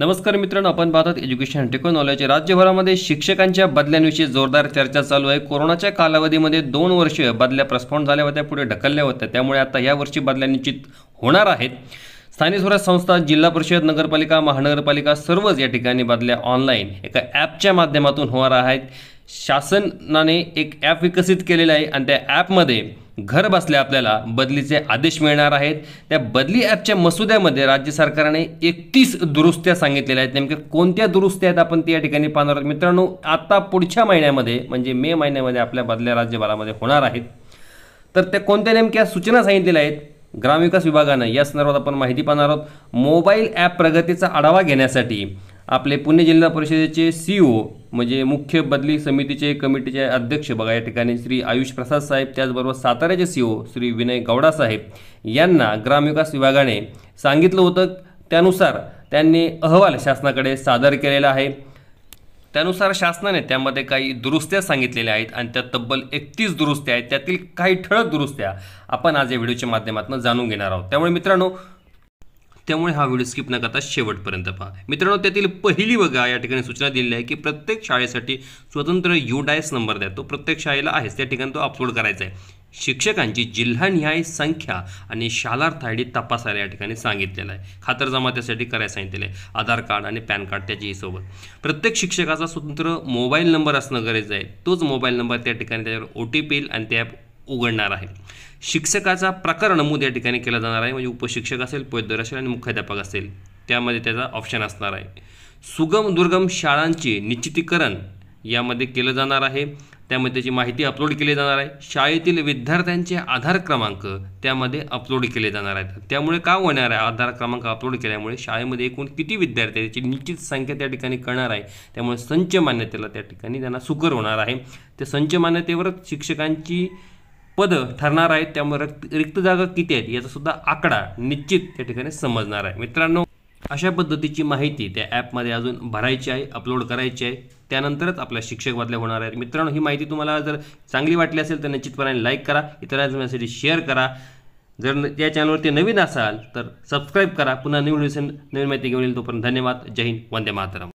नमस्कार मित्रांनो आपण पाहतात एज्युकेशन टेक्नॉलॉजी राज्यभरामध्ये शिक्षकांच्या बदल्यांविषयी जोरदार चर्चा चालू आहे कोरोनाच्या कालावधीमध्ये दोन वर्ष बदल्या प्रस्फोट झाल्या होत्या पुढे ढकलल्या होत्या त्यामुळे आता या वर्षी बदल्या निश्चित होणार आहेत स्थानिक स्वराज संस्था जिल्हा परिषद नगरपालिका महानगरपालिका सर्वच या ठिकाणी बदल्या ऑनलाईन एका ॲपच्या माध्यमातून होणार आहेत शासनाने एक ॲप विकसित केलेलं आहे आणि त्या ॲपमध्ये घर बसल्या आपल्याला बदलीचे आदेश मिळणार आहेत त्या बदली ॲपच्या मसुद्यामध्ये राज्य सरकारने एकतीस दुरुस्त्या सांगितलेल्या आहेत नेमक्या कोणत्या दुरुस्त्या आहेत आपण ती या ठिकाणी पाहणार आहोत मित्रांनो आता पुढच्या महिन्यामध्ये म्हणजे मे महिन्यामध्ये आपल्या बदल्या राज्यभरामध्ये होणार आहेत तर त्या कोणत्या नेमक्या सूचना सांगितलेल्या आहेत ग्रामविकास विभागानं या संदर्भात आपण माहिती पाहणार आहोत मोबाईल ॲप प्रगतीचा आढावा घेण्यासाठी आपले पुणे जिल्हा परिषदेचे सी ओ e म्हणजे मुख्य बदली समितीचे कमिटीचे अध्यक्ष बघा या ठिकाणी श्री आयुष प्रसाद साहेब त्याचबरोबर साताऱ्याचे C O e Shri Vinay Gowda साहेब यांना ग्रामविकास विभागाने सांगितलं होतं त्यानुसार त्यांनी अहवाल शासनाकडे सादर केलेला आहे त्यानुसार शासनाने त्यामध्ये काही दुरुस्त्या सांगितलेल्या आहेत आणि त्या तब्बल एकतीस दुरुस्त्या आहेत त्यातील काही ठळक दुरुस्त्या आपण आज या व्हिडिओच्या माध्यमातून जाणून घेणार आहोत त्यामुळे मित्रांनो त्यामुळे हा व्हिडिओ स्किप न करता शेवटपर्यंत पहा मित्रांनो त्यातील पहिली बघा या ठिकाणी सूचना दिलेली आहे की प्रत्येक शाळेसाठी स्वतंत्र डायस नंबर द्या तो प्रत्येक शाळेला आहेच त्या ठिकाणी तो अपलोड करायचा आहे शिक्षकांची जिल्हानिहाय संख्या आणि शालार्थ आय डी तपासायला या ठिकाणी सांगितलेलं आहे खातरजमा त्यासाठी करायला सांगितलेलं आहे आधार कार्ड आणि पॅन कार्ड त्याच्याही सोबत प्रत्येक शिक्षकाचा स्वतंत्र मोबाईल नंबर असणं गरजेचं आहे तोच मोबाईल नंबर त्या ठिकाणी त्याच्यावर ओ टी पी आणि त्या उघडणार आहे शिक्षकाचा प्रकार नमूद या ठिकाणी केला जाणार आहे म्हणजे उपशिक्षक असेल पदर असेल आणि मुख्याध्यापक असेल त्यामध्ये त्याचा ऑप्शन असणार आहे सुगम दुर्गम शाळांचे निश्चितीकरण यामध्ये केलं जाणार आहे त्यामध्ये त्याची माहिती अपलोड केली जाणार आहे शाळेतील विद्यार्थ्यांचे आधार क्रमांक त्यामध्ये अपलोड केले जाणार आहेत त्यामुळे का होणार आहे आधार क्रमांक अपलोड केल्यामुळे शाळेमध्ये एकूण किती विद्यार्थी त्याची निश्चित संख्या त्या ठिकाणी कळणार आहे त्यामुळे संच मान्यतेला त्या ठिकाणी त्यांना सुकर होणार आहे त्या संच मान्यतेवरच शिक्षकांची पदं ठरणार आहेत त्यामुळे रक्त रिक्त जागा किती आहेत याचासुद्धा आकडा निश्चित त्या ठिकाणी समजणार आहे मित्रांनो अशा पद्धतीची माहिती त्या ॲपमध्ये अजून भरायची आहे अपलोड करायची आहे त्यानंतरच आपल्या शिक्षक बदल्या होणार आहेत मित्रांनो ही माहिती तुम्हाला जर चांगली वाटली असेल तर निश्चितपणाने लाईक करा इतरांसाठी शेअर करा जर या चॅनलवरती नवीन असाल तर सबस्क्राईब करा पुन्हा नवीन नवीन माहिती घेऊन येईल तोपर्यंत धन्यवाद जय हिंद वंदे मातरम